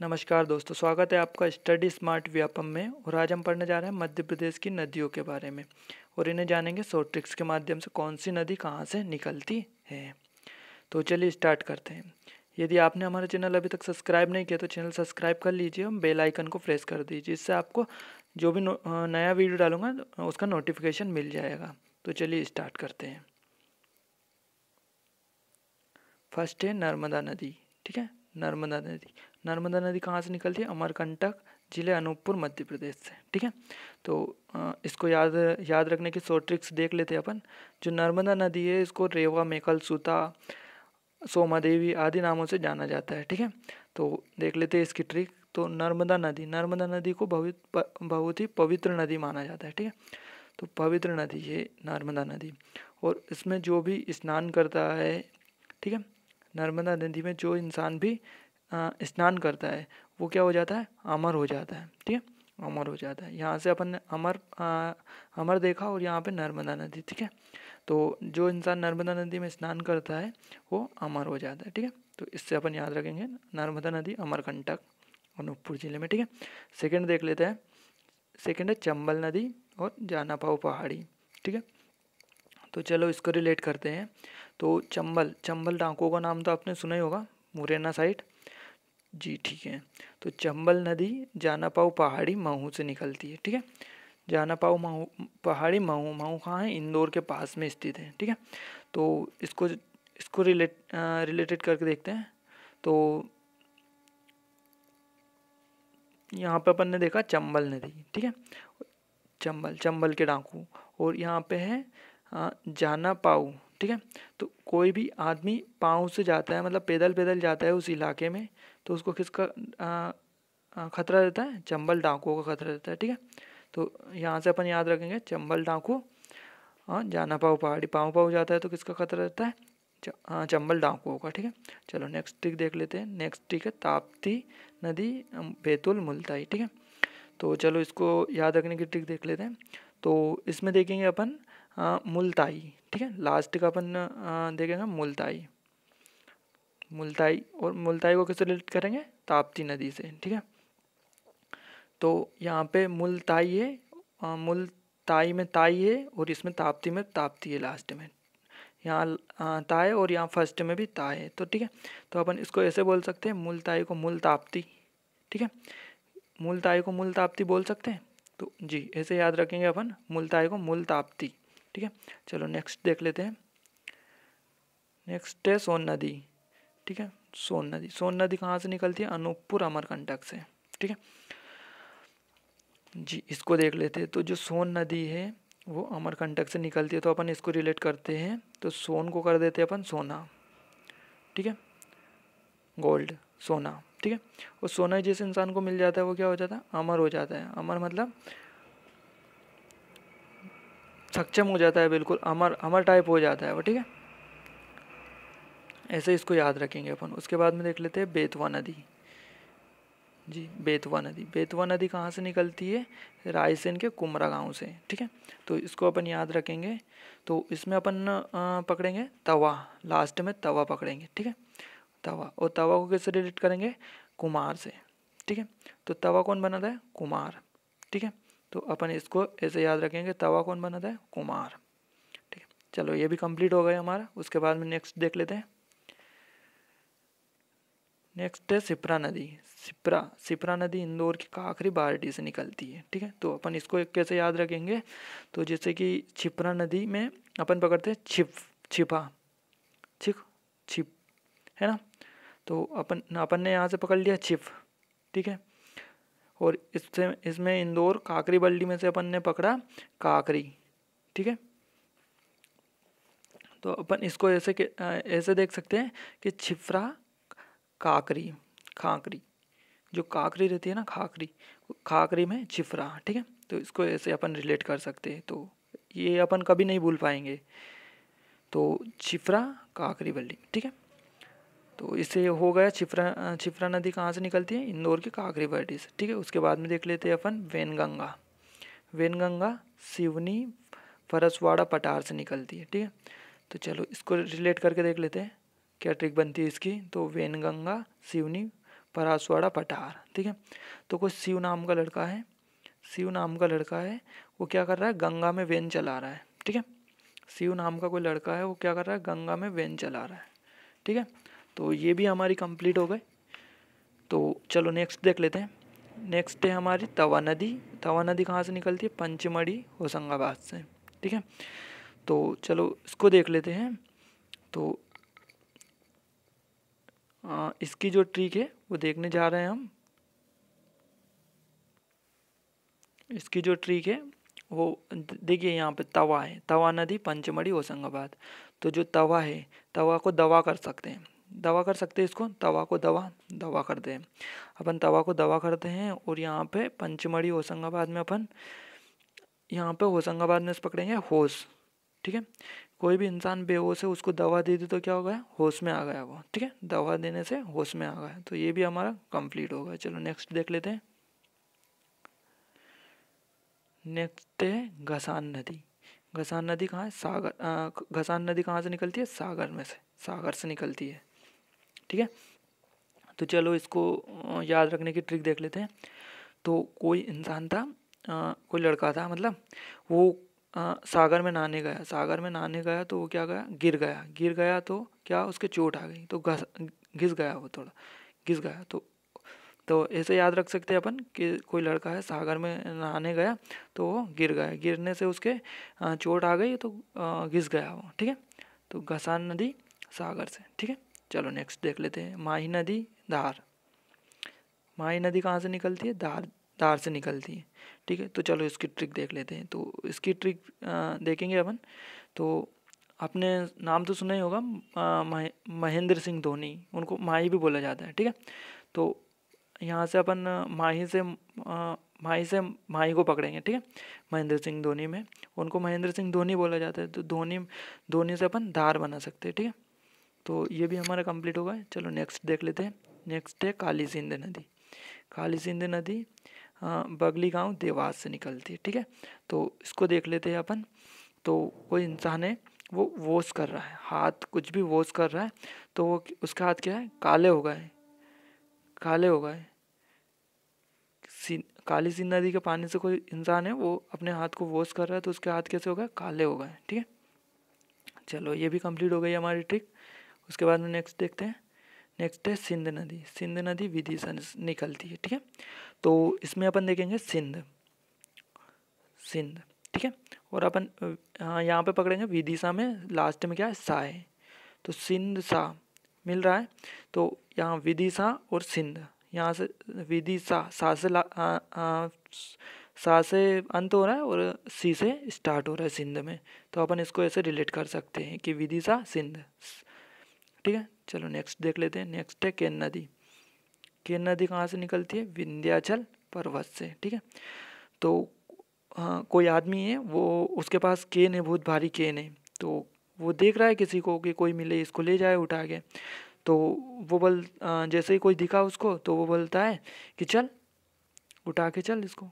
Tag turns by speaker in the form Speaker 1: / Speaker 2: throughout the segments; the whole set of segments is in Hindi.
Speaker 1: नमस्कार दोस्तों स्वागत है आपका स्टडी स्मार्ट व्यापम में और आज हम पढ़ने जा रहे हैं मध्य प्रदेश की नदियों के बारे में और इन्हें जानेंगे शॉर्ट ट्रिक्स के माध्यम से कौन सी नदी कहाँ से निकलती है तो चलिए स्टार्ट करते हैं यदि आपने हमारा चैनल अभी तक सब्सक्राइब नहीं किया तो चैनल सब्सक्राइब कर लीजिए और बेल आइकन को प्रेस कर दीजिए इससे आपको जो भी नया वीडियो डालूंगा उसका नोटिफिकेशन मिल जाएगा तो चलिए स्टार्ट करते हैं फर्स्ट है नर्मदा नदी ठीक है नर्मदा नदी नर्मदा नदी कहाँ से निकलती है अमरकंटक जिले अनूपपुर मध्य प्रदेश से ठीक है तो इसको याद याद रखने की शॉर्ट ट्रिक्स देख लेते हैं अपन जो नर्मदा नदी है इसको रेवा मेकल सूता सोमा देवी आदि नामों से जाना जाता है ठीक है तो देख लेते हैं इसकी ट्रिक तो नर्मदा नदी नर्मदा नदी को बहुत ही पवित्र नदी माना जाता है ठीक है तो पवित्र नदी ये नर्मदा नदी और इसमें जो भी स्नान करता है ठीक है नर्मदा नदी में जो इंसान भी स्नान करता है वो क्या हो जाता है अमर हो जाता है ठीक है अमर हो जाता है यहाँ से अपन ने अमर आ, अमर देखा और यहाँ पे नर्मदा नदी ठीक है तो जो इंसान नर्मदा नदी में स्नान करता है वो अमर हो जाता है ठीक है तो इससे अपन याद रखेंगे नर्मदा नदी अमरकंटक अनूपपुर जिले में ठीक है सेकेंड देख लेते हैं सेकेंड है चंबल नदी और जानापाओ पहाड़ी ठीक है तो चलो इसको रिलेट करते हैं तो चंबल चंबल डाकों का नाम तो आपने सुना ही होगा मुरैना साइड जी ठीक है तो चंबल नदी जानापाओ पहाड़ी महू से निकलती है ठीक है जाना पाऊ माऊ पहाड़ी माऊ माऊ कहाँ है इंदौर के पास में स्थित है ठीक है तो इसको इसको रिलेट रिलेटेड करके देखते हैं तो यहाँ पे अपन ने देखा चंबल नदी ठीक है चंबल चंबल के डाकू और यहाँ पे है जाना पाऊ ठीक है तो कोई भी आदमी पाँव से जाता है मतलब पैदल पैदल जाता है उस इलाके में तो उसको किसका खतरा रहता है चंबल डाकुओं का खतरा रहता है ठीक है तो यहाँ से अपन याद रखेंगे चंबल डाकू हाँ जाना पाओ पहाड़ी पाँव पाओ जाता है तो किसका खतरा रहता है हाँ चंबल डाकुओं का ठीक है चलो नेक्स्ट ट्रिक देख लेते हैं नेक्स्ट ट्रिक है ताप्ती नदी बैतुल मुलताई ठीक है तो चलो इसको याद रखने की ट्रिक देख लेते हैं तो इसमें देखेंगे अपन हाँ, मुलताई ठीक है लास्ट का अपन हाँ, देखेंगे मुलताई मुलताई और मुलताई को किस रिलेट करेंगे ताप्ती नदी से ठीक है तो यहाँ पे मूल ताई है मूल ताई में ताई है और इसमें ताप्ती में ताप्ती है लास्ट में यहाँ ताए और यहाँ फर्स्ट में भी ताए है तो ठीक है तो अपन इसको ऐसे बोल सकते हैं मूल ताई को मूल ताप्ती ठीक है मूल ताई को मूल ताप्ती बोल सकते हैं तो जी ऐसे याद रखेंगे अपन मूल ताई को मूल ताप्ती ठीक है चलो नेक्स्ट देख लेते हैं नेक्स्ट है सोन नदी ठीक है सोन नदी सोन नदी कहाँ से निकलती है अनूपपुर अमरकंटक से ठीक है जी इसको देख लेते हैं तो जो सोन नदी है वो अमरकंटक से निकलती है तो अपन इसको रिलेट करते हैं तो सोन को कर देते हैं अपन सोना ठीक है गोल्ड सोना ठीक है और सोना जिस इंसान को मिल जाता है वो क्या हो जाता है अमर हो जाता है अमर मतलब सक्षम हो जाता है बिल्कुल अमर अमर टाइप हो जाता है वो ठीक है ऐसे इसको याद रखेंगे अपन उसके बाद में देख लेते हैं बेतवा नदी जी बेतवा नदी बेतवा नदी कहाँ से निकलती है रायसेन के कुमरा गांव से ठीक है तो इसको अपन याद रखेंगे तो इसमें अपन पकड़ेंगे तवा लास्ट में तवा पकड़ेंगे ठीक है तवा और तवा को कैसे रिलेट करेंगे कुमार से ठीक है तो तवा कौन बनाता है कुमार ठीक है तो अपन इसको ऐसे याद रखेंगे तवा कौन बनाता है कुमार ठीक है चलो ये भी कंप्लीट हो गया हमारा उसके बाद में नेक्स्ट देख लेते हैं नेक्स्ट है सिपरा नदी सिपरा सिपरा नदी इंदौर की काकरी बाल्टी से निकलती है ठीक है तो अपन इसको कैसे याद रखेंगे तो जैसे कि छिपरा नदी में अपन पकड़ते हैं छिप छिपा छिप छिप है ना तो अपन अपन ने यहाँ से पकड़ लिया छिप ठीक है और इससे इसमें इंदौर काकरी बल्डी में से अपन ने पकड़ा काकरी ठीक है तो अपन इसको ऐसे ऐसे देख सकते हैं कि छिपरा काकरी खाकरी जो काकरी रहती है ना खाकरी खाकरी में छिफरा ठीक है तो इसको ऐसे अपन रिलेट कर सकते हैं तो ये अपन कभी नहीं भूल पाएंगे तो छिफरा काकरी वल्ली ठीक है तो इससे हो गया छिफरा छिफरा नदी कहाँ से निकलती है इंदौर की काकरी वैडी से ठीक है उसके बाद में देख लेते हैं अपन वैनगंगा वैनगंगा सिवनी फरसवाड़ा पटार से निकलती है ठीक है तो चलो इसको रिलेट करके देख लेते हैं क्या ट्रिक बनती है इसकी तो वैनगंगा सिवनी परासवाड़ा पठार ठीक है तो कोई शिव नाम का लड़का है शिव नाम का लड़का है वो क्या कर रहा है गंगा में वेन चला रहा है ठीक है शिव नाम का कोई लड़का है वो क्या कर रहा है गंगा में वेन चला रहा है ठीक है तो ये भी हमारी कंप्लीट हो गई तो चलो नेक्स्ट देख लेते हैं नेक्स्ट है हमारी तवा नदी तवा नदी कहाँ से निकलती है पंचमढ़ी होशंगाबाद से ठीक है तो चलो इसको देख लेते हैं तो इसकी जो ट्रिक है वो देखने जा रहे हैं हम इसकी जो ट्रिक है वो देखिए यहाँ पे तवा है तवा नदी पंचमढ़ी होशंगाबाद तो जो तवा है तवा को दवा कर सकते हैं दवा कर सकते हैं इसको तवा को दवा दवा करते हैं अपन तवा को दवा करते हैं और यहाँ पे पंचमढ़ी होशंगाबाद में अपन यहाँ पे होशंगाबाद में पकड़ेंगे होश ठीक है कोई भी इंसान बेहोश है उसको दवा दे दी तो क्या हो गया होश में आ गया वो ठीक है दवा देने से होश में आ गया तो ये भी हमारा कंप्लीट हो गया चलो नेक्स्ट देख लेते हैं नेक्स्ट है घसान नदी घसान नदी कहाँ है सागर घसान नदी कहाँ से निकलती है सागर में से सागर से निकलती है ठीक है तो चलो इसको याद रखने की ट्रिक देख लेते हैं तो कोई इंसान था आ, कोई लड़का था मतलब वो आ, सागर में नहाने गया सागर में नहाने गया तो वो क्या गया गिर गया गिर गया तो क्या उसके चोट आ गई तो घस घिस गया वो थोड़ा घिस गया तो तो ऐसे याद रख सकते हैं अपन कि कोई लड़का है सागर में नहाने गया तो वो गिर गया गिरने से उसके चोट आ गई तो घिस गया वो ठीक है तो घसान नदी सागर से ठीक है चलो नेक्स्ट देख लेते हैं माही नदी धार माही नदी कहाँ से निकलती है धार धार से निकलती है ठीक है तो चलो इसकी ट्रिक देख लेते हैं तो इसकी ट्रिक देखेंगे अपन तो आपने नाम तो सुना ही होगा महेंद्र सिंह धोनी उनको माही भी बोला जाता है ठीक है तो यहाँ से अपन माही से आ, माही से माही को पकड़ेंगे ठीक है महेंद्र सिंह धोनी में उनको महेंद्र सिंह धोनी बोला जाता है तो धोनी धोनी से अपन धार बना सकते हैं ठीक है तो ये भी हमारा कंप्लीट होगा चलो नेक्स्ट देख लेते हैं नेक्स्ट है काली सिंध नदी काली सिंध नदी हाँ, बगली गांव देवास से निकलती है ठीक है तो इसको देख लेते हैं अपन तो वो इंसान है वो वॉश कर रहा है हाथ कुछ भी वॉश कर रहा है तो वो उसका हाथ क्या है काले हो गए काले हो गए काली सिंध नदी के पानी से कोई इंसान है वो अपने हाथ को वॉश कर रहा है तो उसके हाथ कैसे हो गए काले हो गए ठीक है चलो ये भी कंप्लीट हो गई हमारी ट्रिक उसके बाद में नेक्स्ट देखते हैं नेक्स्ट है सिंध नदी सिंध नदी विदिशा निकलती है ठीक है तो इसमें अपन देखेंगे सिंध सिंध ठीक है और अपन हाँ यहाँ पे पकड़ेंगे विदिशा में लास्ट में क्या है सा है तो सिंध सा मिल रहा है तो यहाँ विदिशा और सिंध यहाँ से विदिशा सा से ला, सा से अंत हो रहा है और सी से स्टार्ट हो रहा है सिंध में तो अपन इसको ऐसे रिलेट कर सकते हैं कि विदिशा सिंध ठीक है चलो नेक्स्ट देख लेते हैं नेक्स्ट है केन नदी केन नदी कहाँ से निकलती है विंध्याचल पर्वत से ठीक है तो हाँ कोई आदमी है वो उसके पास केन है बहुत भारी केन है तो वो देख रहा है किसी को कि कोई मिले इसको ले जाए उठा के तो वो बोल जैसे ही कोई दिखा उसको तो वो बोलता है कि चल उठा के चल इसको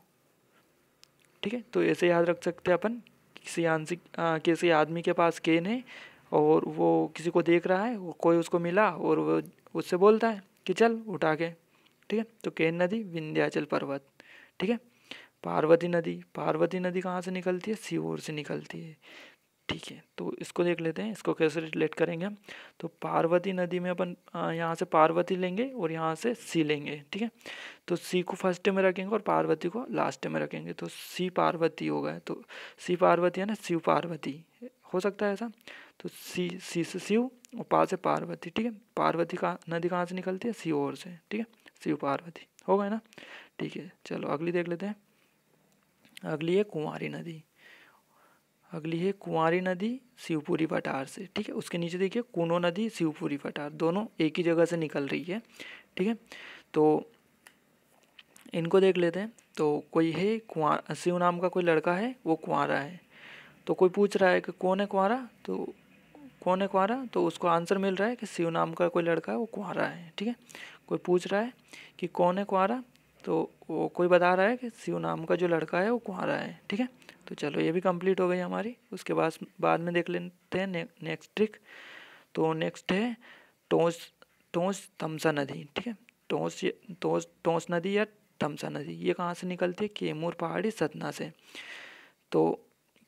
Speaker 1: ठीक है तो ऐसे याद रख सकते हैं अपन किसी आंशिक किसी आदमी के पास केन है और वो किसी को देख रहा है वो कोई उसको मिला और वो उससे बोलता है कि चल उठा के ठीक है तो केन नदी विंध्याचल पर्वत ठीक है पार्वती नदी पार्वती नदी कहाँ से निकलती है सीहोर से निकलती है ठीक है तो इसको देख लेते हैं इसको कैसे रिलेट करेंगे हम तो पार्वती नदी में अपन यहाँ से पार्वती लेंगे और यहाँ से सी लेंगे ठीक है तो सी को फर्स्ट में रखेंगे और पार्वती को लास्ट में रखेंगे तो सी पार्वती होगा तो सी पार्वती है ना शिव पार्वती हो सकता है ऐसा तो सी सी से शिव और पा से पार्वती ठीक है पार्वती का नदी कहाँ से निकलती है शिव और से ठीक है शिव पार्वती हो गए ना ठीक है चलो अगली देख लेते हैं अगली है कुंवारी नदी अगली है कुंवारी नदी शिवपुरी पठार से ठीक है उसके नीचे देखिए कुनो नदी शिवपुरी पठार दोनों एक ही जगह से निकल रही है ठीक है तो इनको देख लेते हैं तो कोई है कुआ शिव नाम का कोई लड़का है वो कुंवरा है तो कोई पूछ रहा है कि कौन है कुंवारा तो कौन है कुंवारा तो उसको आंसर मिल रहा है कि शिव नाम का कोई लड़का है वो कुंवारा है ठीक है कोई पूछ रहा है कि कौन है कुंवारा तो वो कोई बता रहा है कि शिव नाम का जो लड़का है वो कुंवारा है ठीक है तो चलो ये भी कंप्लीट हो गई हमारी उसके बाद बाद में देख लेते हैं ने, नेक्स्ट ट्रिक तो नेक्स्ट है टोंस टोस तमसा नदी ठीक है टोस टोस टोंस नदी या तमसा नदी ये कहाँ से निकलती है केमूर पहाड़ी सतना से तो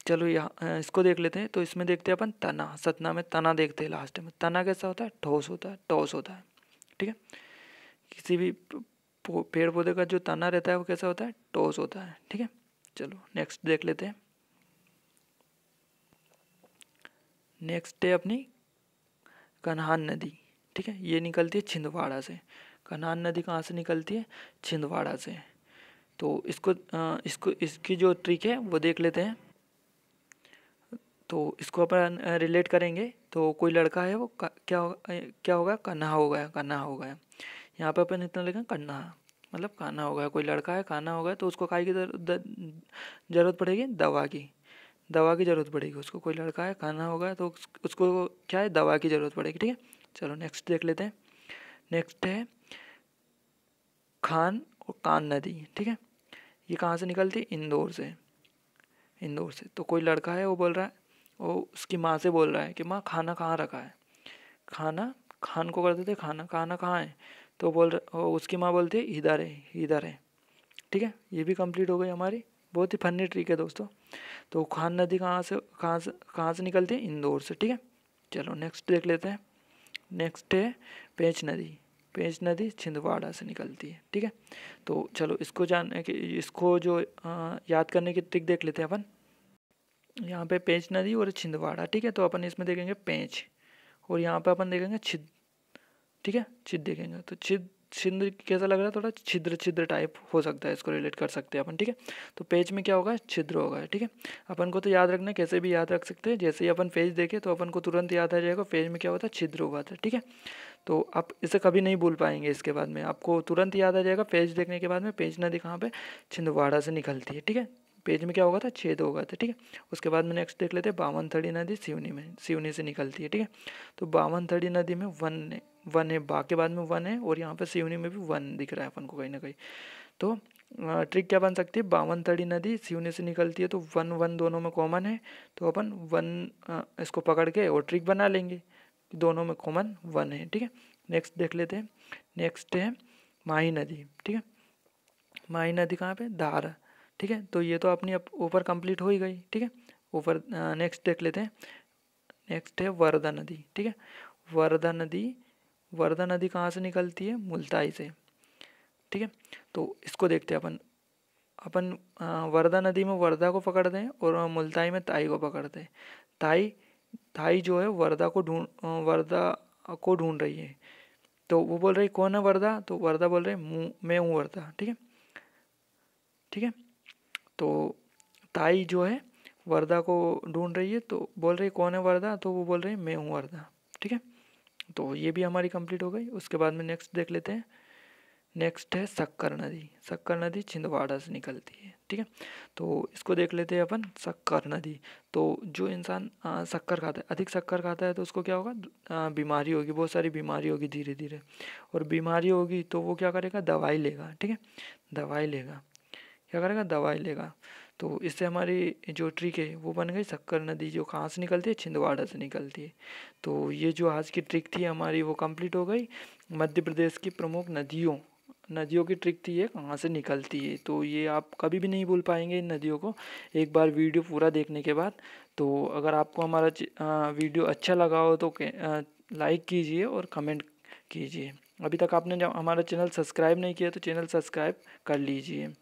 Speaker 1: चलो यहाँ इसको देख लेते हैं तो इसमें देखते हैं अपन तना सतना में तना देखते हैं लास्ट में तना कैसा होता है ठोस होता है टॉस होता है ठीक है किसी भी पेड़ पौधे का जो तना रहता है वो कैसा होता है टॉस होता है ठीक है चलो नेक्स्ट देख लेते हैं नेक्स्ट है अपनी कन्हान नदी ठीक है ये निकलती है छिंदवाड़ा से कन्हान नदी कहाँ से निकलती है छिंदवाड़ा से तो इसको इसको इसकी जो ट्रिक है वो देख लेते हैं तो इसको अपन रिलेट करेंगे तो कोई लड़का है वो क्या होगा क्या होगा कन्हा हो गया कन्हा हो गया यहाँ पर अपन इतना लिखा कन्हा मतलब कान्हा गया कोई लड़का है कान्हा गया तो उसको खाई की ज़रूरत पड़ेगी दवा की दवा की ज़रूरत पड़ेगी उसको कोई लड़का है खाना होगा तो उसको क्या है दवा की ज़रूरत पड़ेगी ठीक है चलो नेक्स्ट देख लेते हैं नेक्स्ट है खान और कान नदी ठीक है ये कहाँ से निकलती है इंदौर से इंदौर से तो कोई लड़का है वो बोल रहा है वो उसकी माँ से बोल रहा है कि माँ खाना कहाँ रखा है खाना खान को कर देते खाना खाना कहाँ है तो बोल रहा उसकी माँ बोलती है इधर है इधर है ठीक है ये भी कंप्लीट हो गई हमारी बहुत ही फनी ट्रिक है दोस्तों तो खान नदी कहाँ से कहाँ से कहाँ से निकलती है इंदौर से ठीक है चलो नेक्स्ट देख लेते हैं नेक्स्ट है पेंच नदी पेंच नदी छिंदवाड़ा से निकलती है ठीक है तो चलो इसको जानने के इसको जो आ, याद करने की ट्रिक देख लेते हैं अपन यहाँ पे पेंच नदी और छिंदवाड़ा ठीक है तो अपन इसमें देखेंगे पेंच और यहाँ पे अपन देखेंगे छिद ठीक है छिद देखेंगे तो छिद छिद्र कैसा लग रहा है थोड़ा छिद्र छिद्र टाइप हो सकता है इसको रिलेट कर सकते हैं अपन ठीक है तो पेज में क्या होगा छिद्र होगा ठीक है अपन को तो याद रखना कैसे भी याद रख सकते हैं जैसे ही अपन पेज देखे तो अपन को तुरंत याद आ जाएगा पेज में क्या होता है छिद्र हुआ था तो, ठीक है तो आप इसे कभी नहीं भूल पाएंगे इसके बाद में आपको तुरंत याद आ जाएगा पेज देखने के बाद में पेज नदी कहाँ पर छिंदवाड़ा से निकलती है ठीक है पेज में क्या होगा था छेद होगा था ठीक है उसके बाद में नेक्स्ट देख लेते हैं बावन थड़ी नदी सिवनी में सिवनी से निकलती है ठीक है तो बावन थड़ी नदी में वन है वन है बा के बाद में वन है और यहाँ पर सिवनी में भी वन दिख रहा है अपन को कहीं ना कहीं तो ट्रिक क्या बन सकती है बावन थड़ी नदी सिवनी से निकलती है तो वन वन दोनों में कॉमन है तो अपन वन इसको पकड़ के और ट्रिक बना लेंगे दोनों में कॉमन वन है ठीक है नेक्स्ट देख लेते हैं नेक्स्ट है माही नदी ठीक है माही नदी कहाँ पे धारा ठीक है तो ये तो अपनी ऊपर कंप्लीट हो ही गई ठीक है ऊपर नेक्स्ट देख लेते हैं नेक्स्ट है वरदा नदी ठीक है वरदा नदी वरदा नदी कहाँ से निकलती है मुल्ताई से ठीक है तो इसको देखते हैं अपन अपन वर्धा नदी में वर्धा को पकड़ते हैं और मुल्ताई में ताई को पकड़ते हैं ताई ताई जो है वर्धा को ढूंढ वर्धा को ढूंढ रही है तो वो बोल रही कौन है वर्धा तो वर्धा बोल रहे मैं हूँ वर्धा ठीक है ठीक है तो ताई जो है वरदा को ढूंढ रही है तो बोल रही कौन है वरदा तो वो बोल रही मैं हूँ वरदा ठीक है तो ये भी हमारी कंप्लीट हो गई उसके बाद में नेक्स्ट देख लेते हैं नेक्स्ट है शक्कर नदी शक्कर नदी छिंदवाड़ा से निकलती है ठीक है तो इसको देख लेते हैं अपन शक्कर नदी तो जो इंसान शक्कर खाता है अधिक शक्कर खाता है तो उसको क्या होगा बीमारी होगी बहुत सारी बीमारी होगी धीरे धीरे और बीमारी होगी तो वो क्या करेगा दवाई लेगा ठीक है दवाई लेगा क्या करेगा दवाई लेगा तो इससे हमारी जो ट्रिक है वो बन गई शक्कर नदी जो कहाँ से निकलती है छिंदवाड़ा से निकलती है तो ये जो आज की ट्रिक थी हमारी वो कंप्लीट हो गई मध्य प्रदेश की प्रमुख नदियों नदियों की ट्रिक थी ये कहाँ से निकलती है तो ये आप कभी भी नहीं भूल पाएंगे इन नदियों को एक बार वीडियो पूरा देखने के बाद तो अगर आपको हमारा वीडियो अच्छा लगा हो तो लाइक कीजिए और कमेंट कीजिए अभी तक आपने जब हमारा चैनल सब्सक्राइब नहीं किया तो चैनल सब्सक्राइब कर लीजिए